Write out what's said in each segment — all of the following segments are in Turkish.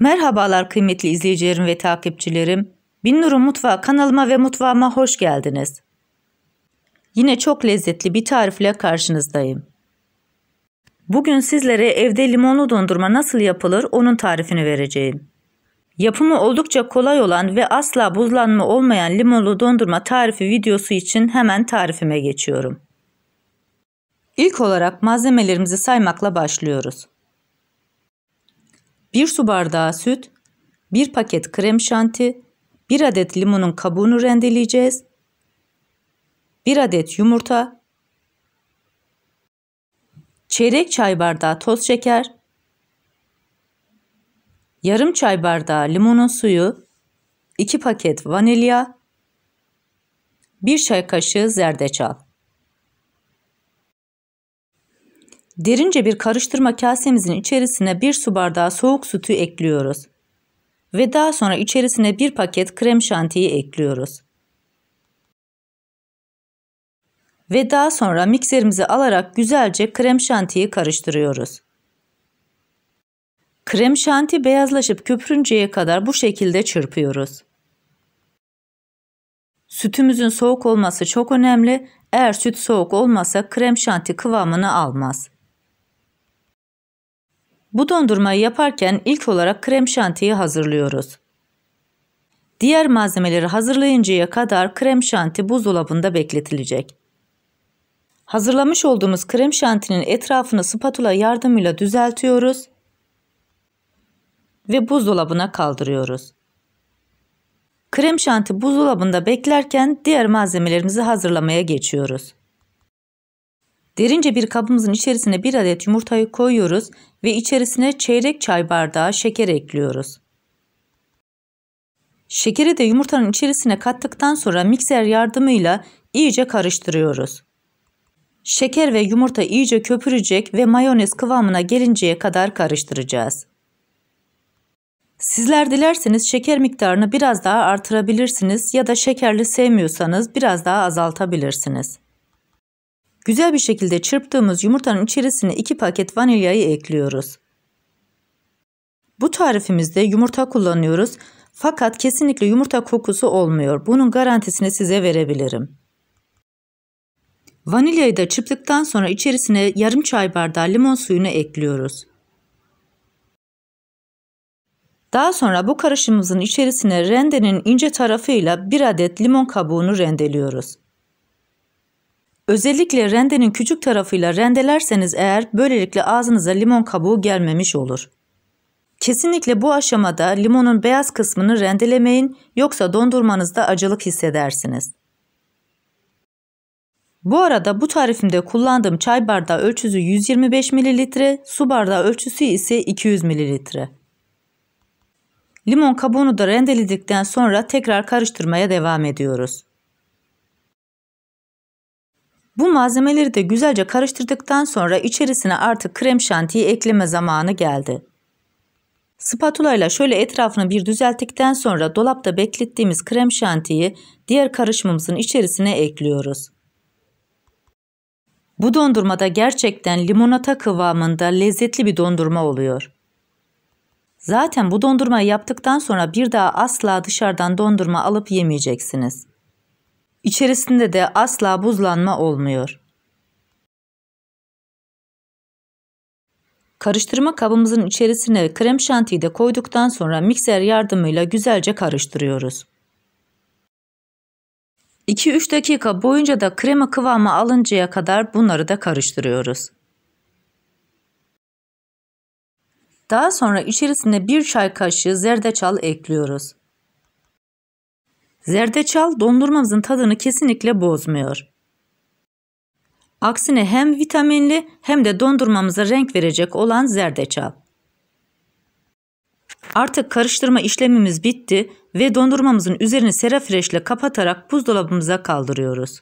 Merhabalar kıymetli izleyicilerim ve takipçilerim. Binnur'un mutfağı kanalıma ve mutfağıma hoş geldiniz. Yine çok lezzetli bir tarifle karşınızdayım. Bugün sizlere evde limonlu dondurma nasıl yapılır onun tarifini vereceğim. Yapımı oldukça kolay olan ve asla buzlanma olmayan limonlu dondurma tarifi videosu için hemen tarifime geçiyorum. İlk olarak malzemelerimizi saymakla başlıyoruz. 1 su bardağı süt, 1 paket krem şanti, 1 adet limonun kabuğunu rendeleyeceğiz. 1 adet yumurta, çeyrek çay bardağı toz şeker, yarım çay bardağı limonun suyu, 2 paket vanilya, 1 çay kaşığı zerdeçal. Derince bir karıştırma kasemizin içerisine bir su bardağı soğuk sütü ekliyoruz. Ve daha sonra içerisine bir paket krem şantiyi ekliyoruz. Ve daha sonra mikserimizi alarak güzelce krem şantiyi karıştırıyoruz. Krem şanti beyazlaşıp köpürünceye kadar bu şekilde çırpıyoruz. Sütümüzün soğuk olması çok önemli. Eğer süt soğuk olmasa krem şanti kıvamını almaz. Bu dondurmayı yaparken ilk olarak krem şantiyi hazırlıyoruz. Diğer malzemeleri hazırlayıncaya kadar krem şanti buzdolabında bekletilecek. Hazırlamış olduğumuz krem şantinin etrafını spatula yardımıyla düzeltiyoruz ve buzdolabına kaldırıyoruz. Krem şanti buzdolabında beklerken diğer malzemelerimizi hazırlamaya geçiyoruz. Derince bir kabımızın içerisine bir adet yumurtayı koyuyoruz ve içerisine çeyrek çay bardağı şeker ekliyoruz. Şekeri de yumurtanın içerisine kattıktan sonra mikser yardımıyla iyice karıştırıyoruz. Şeker ve yumurta iyice köpürecek ve mayonez kıvamına gelinceye kadar karıştıracağız. Sizler dilerseniz şeker miktarını biraz daha artırabilirsiniz ya da şekerli sevmiyorsanız biraz daha azaltabilirsiniz. Güzel bir şekilde çırptığımız yumurtanın içerisine 2 paket vanilyayı ekliyoruz. Bu tarifimizde yumurta kullanıyoruz fakat kesinlikle yumurta kokusu olmuyor. Bunun garantisini size verebilirim. Vanilyayı da çırptıktan sonra içerisine yarım çay bardağı limon suyunu ekliyoruz. Daha sonra bu karışımımızın içerisine rendenin ince tarafıyla bir adet limon kabuğunu rendeliyoruz. Özellikle rendenin küçük tarafıyla rendelerseniz eğer böylelikle ağzınıza limon kabuğu gelmemiş olur. Kesinlikle bu aşamada limonun beyaz kısmını rendelemeyin yoksa dondurmanızda acılık hissedersiniz. Bu arada bu tarifimde kullandığım çay bardağı ölçüsü 125 ml, su bardağı ölçüsü ise 200 ml. Limon kabuğunu da rendeledikten sonra tekrar karıştırmaya devam ediyoruz. Bu malzemeleri de güzelce karıştırdıktan sonra içerisine artık krem şantiyi ekleme zamanı geldi. Spatula ile şöyle etrafını bir düzelttikten sonra dolapta beklettiğimiz krem şantiyi diğer karışımımızın içerisine ekliyoruz. Bu dondurmada gerçekten limonata kıvamında lezzetli bir dondurma oluyor. Zaten bu dondurmayı yaptıktan sonra bir daha asla dışarıdan dondurma alıp yemeyeceksiniz. İçerisinde de asla buzlanma olmuyor. Karıştırma kabımızın içerisine krem şantiyi de koyduktan sonra mikser yardımıyla güzelce karıştırıyoruz. 2-3 dakika boyunca da krema kıvamı alıncaya kadar bunları da karıştırıyoruz. Daha sonra içerisine 1 çay kaşığı zerdeçal ekliyoruz. Zerdeçal dondurmamızın tadını kesinlikle bozmuyor. Aksine hem vitaminli hem de dondurmamıza renk verecek olan zerdeçal. Artık karıştırma işlemimiz bitti ve dondurmamızın üzerini serafreş ile kapatarak buzdolabımıza kaldırıyoruz.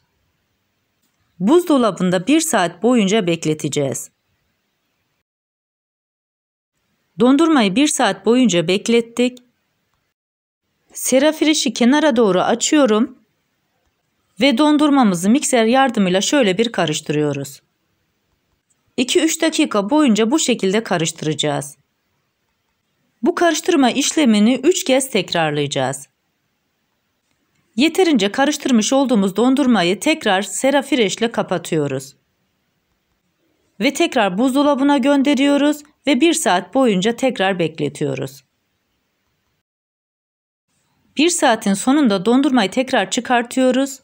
Buzdolabında 1 saat boyunca bekleteceğiz. Dondurmayı 1 saat boyunca beklettik Serafirişi kenara doğru açıyorum ve dondurmamızı mikser yardımıyla şöyle bir karıştırıyoruz. 2-3 dakika boyunca bu şekilde karıştıracağız. Bu karıştırma işlemini 3 kez tekrarlayacağız. Yeterince karıştırmış olduğumuz dondurmayı tekrar serafireş ile kapatıyoruz. Ve tekrar buzdolabına gönderiyoruz ve 1 saat boyunca tekrar bekletiyoruz. Bir saatin sonunda dondurmayı tekrar çıkartıyoruz.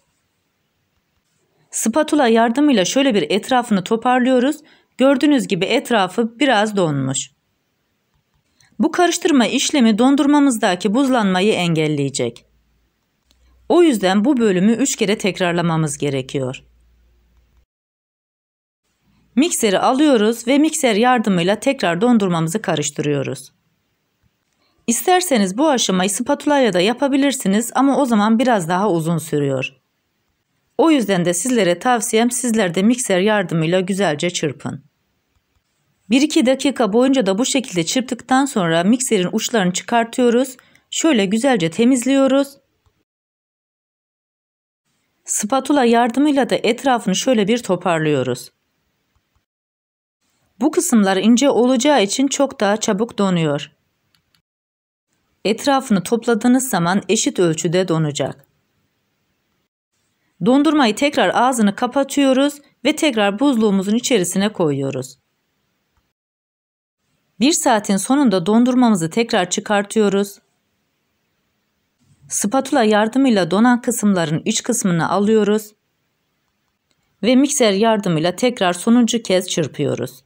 Spatula yardımıyla şöyle bir etrafını toparlıyoruz. Gördüğünüz gibi etrafı biraz donmuş. Bu karıştırma işlemi dondurmamızdaki buzlanmayı engelleyecek. O yüzden bu bölümü 3 kere tekrarlamamız gerekiyor. Mikseri alıyoruz ve mikser yardımıyla tekrar dondurmamızı karıştırıyoruz. İsterseniz bu aşamayı spatulayla da yapabilirsiniz ama o zaman biraz daha uzun sürüyor. O yüzden de sizlere tavsiyem sizler de mikser yardımıyla güzelce çırpın. 1-2 dakika boyunca da bu şekilde çırptıktan sonra mikserin uçlarını çıkartıyoruz. Şöyle güzelce temizliyoruz. Spatula yardımıyla da etrafını şöyle bir toparlıyoruz. Bu kısımlar ince olacağı için çok daha çabuk donuyor etrafını topladığınız zaman eşit ölçüde donacak. Dondurmayı tekrar ağzını kapatıyoruz ve tekrar buzluğumuzun içerisine koyuyoruz. Bir saatin sonunda dondurmamızı tekrar çıkartıyoruz. Spatula yardımıyla donan kısımların iç kısmını alıyoruz ve mikser yardımıyla tekrar sonuncu kez çırpıyoruz.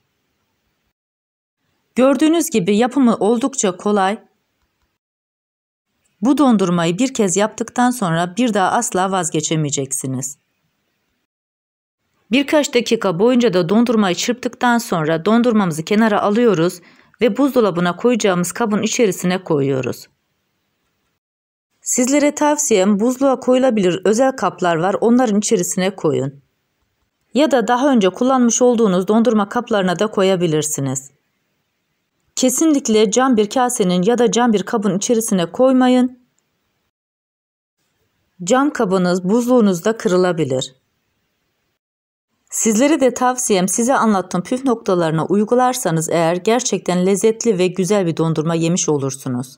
Gördüğünüz gibi yapımı oldukça kolay bu dondurmayı bir kez yaptıktan sonra bir daha asla vazgeçemeyeceksiniz. Birkaç dakika boyunca da dondurmayı çırptıktan sonra dondurmamızı kenara alıyoruz ve buzdolabına koyacağımız kabın içerisine koyuyoruz. Sizlere tavsiyem buzluğa koyulabilir özel kaplar var onların içerisine koyun. Ya da daha önce kullanmış olduğunuz dondurma kaplarına da koyabilirsiniz. Kesinlikle cam bir kasenin ya da cam bir kabın içerisine koymayın. Cam kabınız buzluğunuzda kırılabilir. Sizlere de tavsiyem size anlattığım püf noktalarına uygularsanız eğer gerçekten lezzetli ve güzel bir dondurma yemiş olursunuz.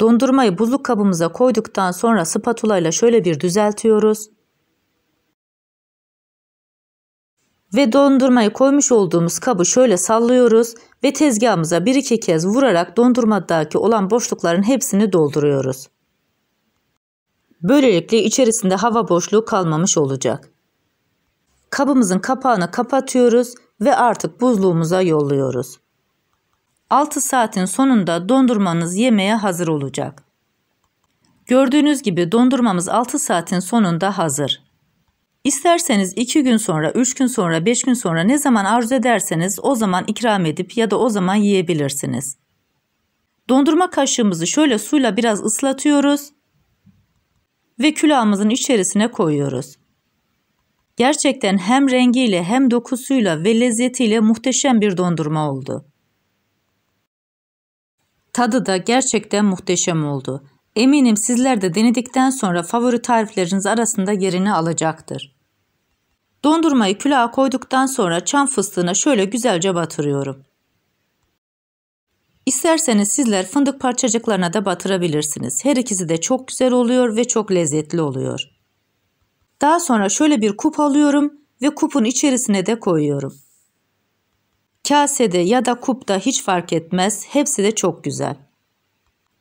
Dondurmayı buzluk kabımıza koyduktan sonra spatula ile şöyle bir düzeltiyoruz. ve dondurmayı koymuş olduğumuz kabı şöyle sallıyoruz ve tezgahımıza bir iki kez vurarak dondurmadaki olan boşlukların hepsini dolduruyoruz. Böylelikle içerisinde hava boşluğu kalmamış olacak. Kabımızın kapağını kapatıyoruz ve artık buzluğumuza yolluyoruz. 6 saatin sonunda dondurmanız yemeğe hazır olacak. Gördüğünüz gibi dondurmamız 6 saatin sonunda hazır. İsterseniz iki gün sonra, üç gün sonra, beş gün sonra ne zaman arzu ederseniz o zaman ikram edip ya da o zaman yiyebilirsiniz. Dondurma kaşığımızı şöyle suyla biraz ıslatıyoruz ve külahımızın içerisine koyuyoruz. Gerçekten hem rengiyle hem dokusuyla ve lezzetiyle muhteşem bir dondurma oldu. Tadı da gerçekten muhteşem oldu. Eminim sizler de denedikten sonra favori tarifleriniz arasında yerini alacaktır. Dondurmayı külaha koyduktan sonra çam fıstığına şöyle güzelce batırıyorum. İsterseniz sizler fındık parçacıklarına da batırabilirsiniz. Her ikisi de çok güzel oluyor ve çok lezzetli oluyor. Daha sonra şöyle bir kup alıyorum ve kupun içerisine de koyuyorum. Kasede ya da kupta hiç fark etmez. Hepsi de çok güzel.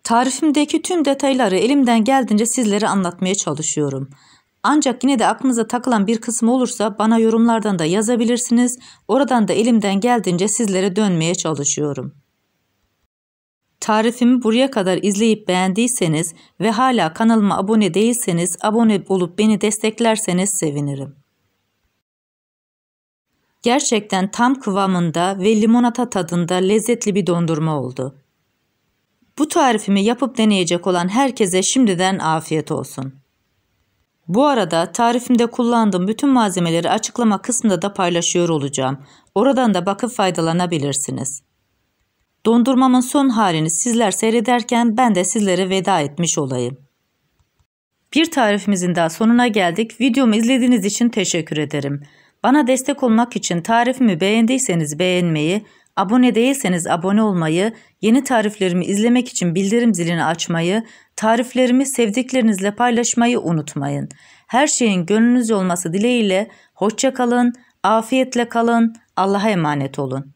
Tarifimdeki tüm detayları elimden geldiğince sizlere anlatmaya çalışıyorum. Ancak yine de aklınıza takılan bir kısmı olursa bana yorumlardan da yazabilirsiniz. Oradan da elimden geldiğince sizlere dönmeye çalışıyorum. Tarifimi buraya kadar izleyip beğendiyseniz ve hala kanalıma abone değilseniz abone olup beni desteklerseniz sevinirim. Gerçekten tam kıvamında ve limonata tadında lezzetli bir dondurma oldu. Bu tarifimi yapıp deneyecek olan herkese şimdiden afiyet olsun. Bu arada tarifimde kullandığım bütün malzemeleri açıklama kısmında da paylaşıyor olacağım. Oradan da bakıp faydalanabilirsiniz. Dondurmamın son halini sizler seyrederken ben de sizlere veda etmiş olayım. Bir tarifimizin daha sonuna geldik. Videomu izlediğiniz için teşekkür ederim. Bana destek olmak için tarifimi beğendiyseniz beğenmeyi, Abone değilseniz abone olmayı, yeni tariflerimi izlemek için bildirim zilini açmayı, tariflerimi sevdiklerinizle paylaşmayı unutmayın. Her şeyin gönlünüz olması dileğiyle hoşça kalın, afiyetle kalın, Allah'a emanet olun.